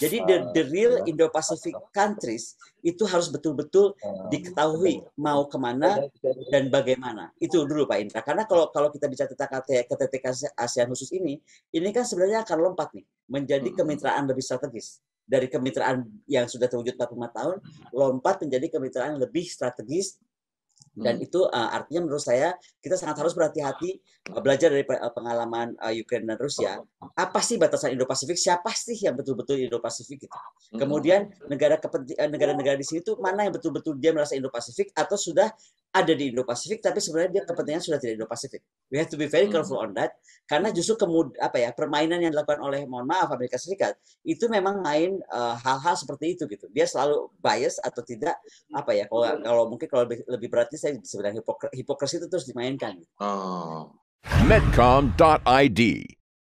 Jadi the, the real Indo-Pacific countries itu harus betul-betul diketahui mau kemana dan bagaimana. Itu dulu Pak Indra. Karena kalau kalau kita bicara tentang KTT ASEAN khusus ini, ini kan sebenarnya akan lompat nih menjadi hmm. kemitraan lebih strategis dari kemitraan yang sudah terwujud 45 tahun lompat menjadi kemitraan lebih strategis dan hmm. itu uh, artinya menurut saya kita sangat harus berhati-hati uh, belajar dari eh, pengalaman uh, Ukraina dan Rusia oh apa sih batasan Indo-Pasifik? Siapa sih yang betul-betul Indo-Pasifik gitu? Hmm. Kemudian negara eh, negara-negara di sini itu mana yang betul-betul dia merasa Indo-Pasifik atau sudah ada di Indo-Pasifik tapi sebenarnya dia kepentingan sudah tidak Indo-Pasifik. We have to be very careful hmm. on that karena justru kemud apa ya permainan yang dilakukan oleh mohon maaf Amerika Serikat itu memang main eh, hal-hal uh, seperti itu gitu. Dia selalu bias atau tidak apa ya kalau kalau mungkin kalau lebih, lebih berarti saya sebenarnya hipokrasi itu terus dimainkan. Gitu. Oh.